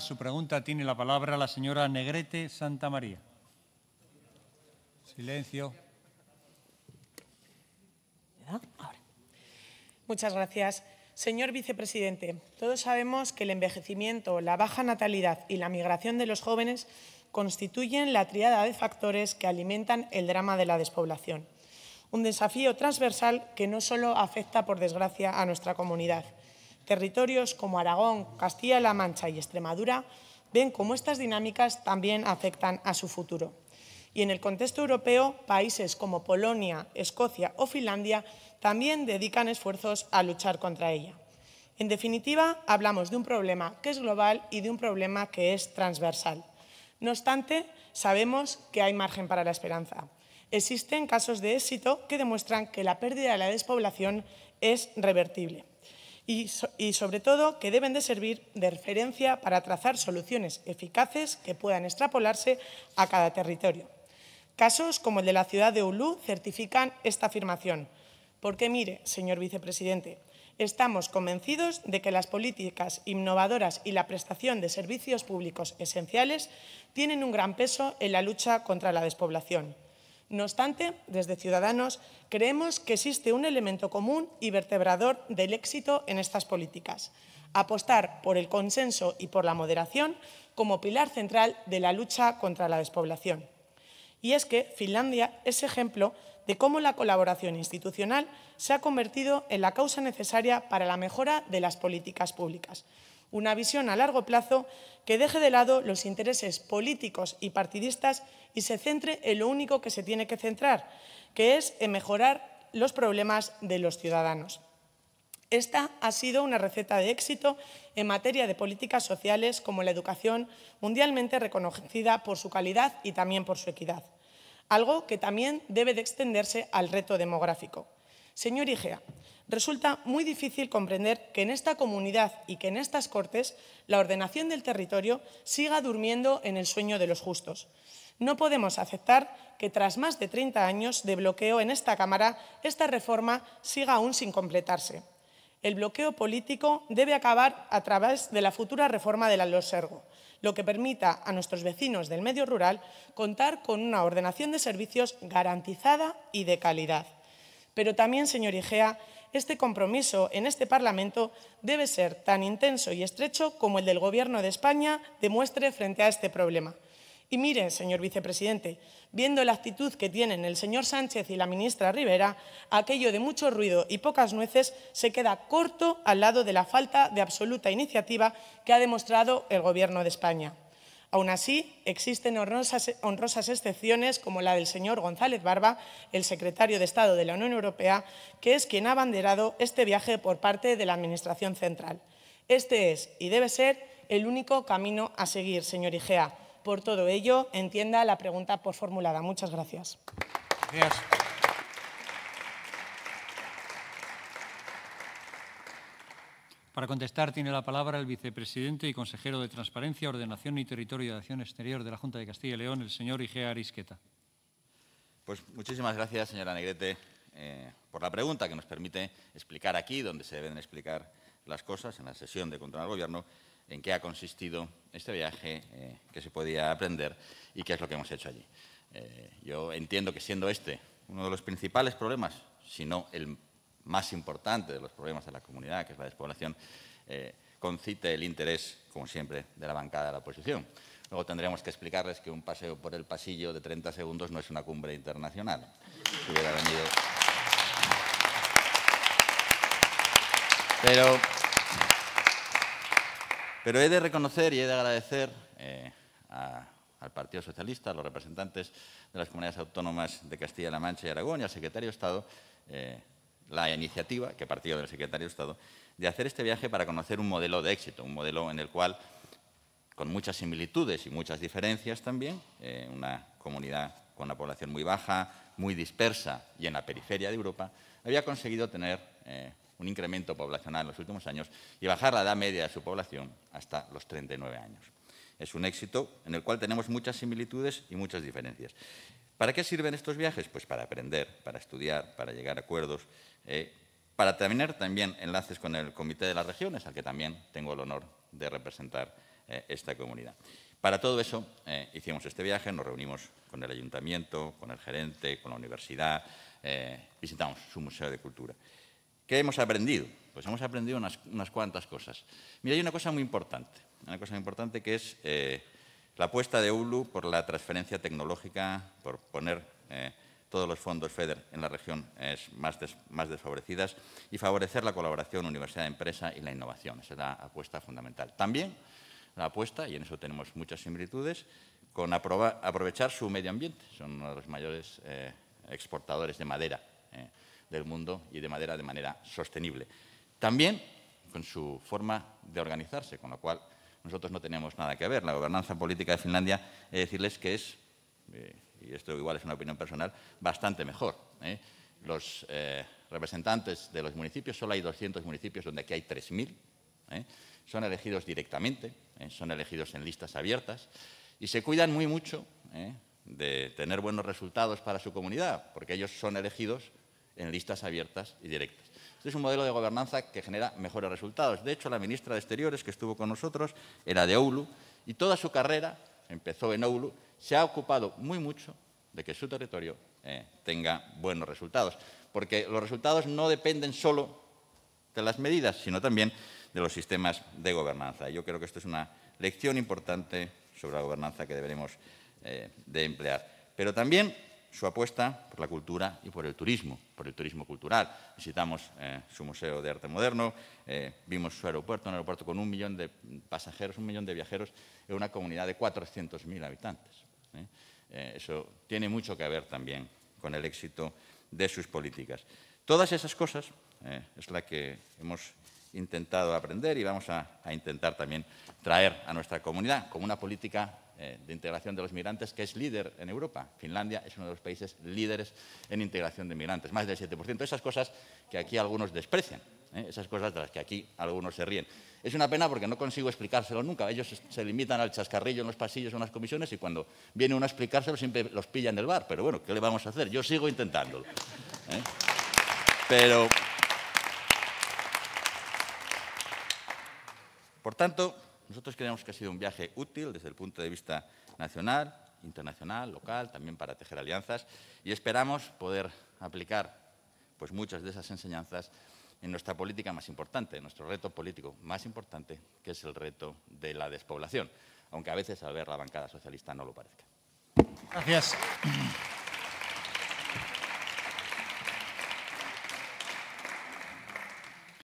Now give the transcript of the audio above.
su pregunta tiene la palabra la señora Negrete Santa María. Silencio. Muchas gracias. Señor vicepresidente, todos sabemos que el envejecimiento, la baja natalidad y la migración de los jóvenes constituyen la triada de factores que alimentan el drama de la despoblación. Un desafío transversal que no solo afecta, por desgracia, a nuestra comunidad, Territorios como Aragón, Castilla-La Mancha y Extremadura ven cómo estas dinámicas también afectan a su futuro. Y en el contexto europeo, países como Polonia, Escocia o Finlandia también dedican esfuerzos a luchar contra ella. En definitiva, hablamos de un problema que es global y de un problema que es transversal. No obstante, sabemos que hay margen para la esperanza. Existen casos de éxito que demuestran que la pérdida de la despoblación es revertible y, sobre todo que deben de servir de referencia para trazar soluciones eficaces que puedan extrapolarse a cada territorio. Casos como el de la ciudad de Ulu certifican esta afirmación. Porque mire, señor vicepresidente, estamos convencidos de que las políticas innovadoras y la prestación de servicios públicos esenciales tienen un gran peso en la lucha contra la despoblación. No obstante, desde Ciudadanos creemos que existe un elemento común y vertebrador del éxito en estas políticas, apostar por el consenso y por la moderación como pilar central de la lucha contra la despoblación. Y es que Finlandia es ejemplo de cómo la colaboración institucional se ha convertido en la causa necesaria para la mejora de las políticas públicas. Una visión a largo plazo que deje de lado los intereses políticos y partidistas y se centre en lo único que se tiene que centrar, que es en mejorar los problemas de los ciudadanos. Esta ha sido una receta de éxito en materia de políticas sociales como la educación, mundialmente reconocida por su calidad y también por su equidad, algo que también debe de extenderse al reto demográfico. Señor Igea, resulta muy difícil comprender que en esta comunidad y que en estas Cortes la ordenación del territorio siga durmiendo en el sueño de los justos. No podemos aceptar que tras más de 30 años de bloqueo en esta Cámara, esta reforma siga aún sin completarse. El bloqueo político debe acabar a través de la futura reforma del la lo que permita a nuestros vecinos del medio rural contar con una ordenación de servicios garantizada y de calidad. Pero también, señor Igea, este compromiso en este Parlamento debe ser tan intenso y estrecho como el del Gobierno de España demuestre frente a este problema. Y mire, señor vicepresidente, viendo la actitud que tienen el señor Sánchez y la ministra Rivera, aquello de mucho ruido y pocas nueces se queda corto al lado de la falta de absoluta iniciativa que ha demostrado el Gobierno de España. Aún así, existen honrosas, honrosas, excepciones como la del señor González Barba, el secretario de Estado de la Unión Europea, que es quien ha abanderado este viaje por parte de la Administración central. Este es y debe ser el único camino a seguir, señor Igea por todo ello, entienda la pregunta por formulada. Muchas gracias. gracias. Para contestar tiene la palabra el vicepresidente y consejero de Transparencia, Ordenación y Territorio de Acción Exterior de la Junta de Castilla y León, el señor Igea Arisqueta. Pues muchísimas gracias, señora Negrete, eh, por la pregunta que nos permite explicar aquí, donde se deben explicar las cosas, en la sesión de control al Gobierno, en qué ha consistido este viaje, eh, qué se podía aprender y qué es lo que hemos hecho allí. Eh, yo entiendo que siendo este uno de los principales problemas, si no el más importante de los problemas de la comunidad, que es la despoblación, eh, concite el interés, como siempre, de la bancada de la oposición. Luego tendríamos que explicarles que un paseo por el pasillo de 30 segundos no es una cumbre internacional. Pero pero he de reconocer y he de agradecer eh, al Partido Socialista, a los representantes de las comunidades autónomas de Castilla-La Mancha y Aragón y al secretario de Estado eh, la iniciativa, que partió del secretario de Estado, de hacer este viaje para conocer un modelo de éxito, un modelo en el cual, con muchas similitudes y muchas diferencias también, eh, una comunidad con una población muy baja, muy dispersa y en la periferia de Europa, había conseguido tener un incremento poblacional en los últimos años y bajar la edad media de su población hasta los 39 años. Es un éxito en el cual tenemos muchas similitudes y muchas diferencias. ¿Para qué sirven estos viajes? Pues para aprender, para estudiar, para llegar a acuerdos, eh, para tener también enlaces con el Comité de las Regiones, al que también tengo el honor de representar eh, esta comunidad. Para todo eso eh, hicimos este viaje, nos reunimos con el ayuntamiento, con el gerente, con la universidad, visitamos su museo de cultura. ¿Qué hemos aprendido? Pues hemos aprendido unas, cuantas cosas. Mira, hay una cosa muy importante, una cosa muy importante que es eh, la apuesta de ULU por la transferencia tecnológica, por poner eh, todos los fondos FEDER en la región es más, más desfavorecidas y favorecer la colaboración universidad-empresa y la innovación. Esa es la apuesta fundamental. También la apuesta, y en eso tenemos muchas similitudes, con aprovechar su medio ambiente. Son uno de los mayores eh, exportadores de madera. Eh, del mundo y de madera de manera sostenible. También con su forma de organizarse, con lo cual nosotros no tenemos nada que ver. La gobernanza política de Finlandia, he decirles que es, eh, y esto igual es una opinión personal, bastante mejor. ¿eh? Los eh, representantes de los municipios, solo hay 200 municipios donde aquí hay 3.000, son elegidos directamente, son elegidos en listas abiertas y se cuidan muy mucho de tener buenos resultados para su comunidad, porque ellos son elegidos en listas abiertas y directas. Este es un modelo de gobernanza que genera mejores resultados. De hecho, la ministra de Exteriores que estuvo con nosotros era de Oulu y toda su carrera, empezó en Oulu, se ha ocupado muy mucho de que su territorio eh, tenga buenos resultados. Porque los resultados no dependen solo de las medidas, sino también de los sistemas de gobernanza. Yo creo que esto es una lección importante sobre la gobernanza que deberemos eh, de emplear. Pero también su apuesta por la cultura y por el turismo, por el turismo cultural. Visitamos eh, su Museo de Arte Moderno, eh, vimos su aeropuerto, un aeropuerto con un millón de pasajeros, un millón de viajeros, en una comunidad de 400.000 habitantes. ¿eh? eso tiene mucho que ver también con el éxito de sus políticas. Todas esas cosas es la que hemos intentado aprender y vamos a, a intentar también traer a nuestra comunidad como una política eh, de integración de los migrantes, que es líder en Europa. Finlandia es uno de los países líderes en integración de migrantes, más del 7%. Esas cosas que aquí algunos desprecian, ¿eh? esas cosas de las que aquí algunos se ríen. Es una pena porque no consigo explicárselo nunca. Ellos se limitan al chascarrillo en los pasillos o en las comisiones y cuando viene uno a explicárselo siempre los pillan el bar. Pero bueno, ¿qué le vamos a hacer? Yo sigo intentándolo. ¿eh? Pero... Por tanto, nosotros creemos que ha sido un viaje útil desde el punto de vista nacional, internacional, local, también para tejer alianzas y esperamos poder aplicar pues, muchas de esas enseñanzas en nuestra política más importante, en nuestro reto político más importante, que es el reto de la despoblación, aunque a veces al ver la bancada socialista no lo parezca. Gracias.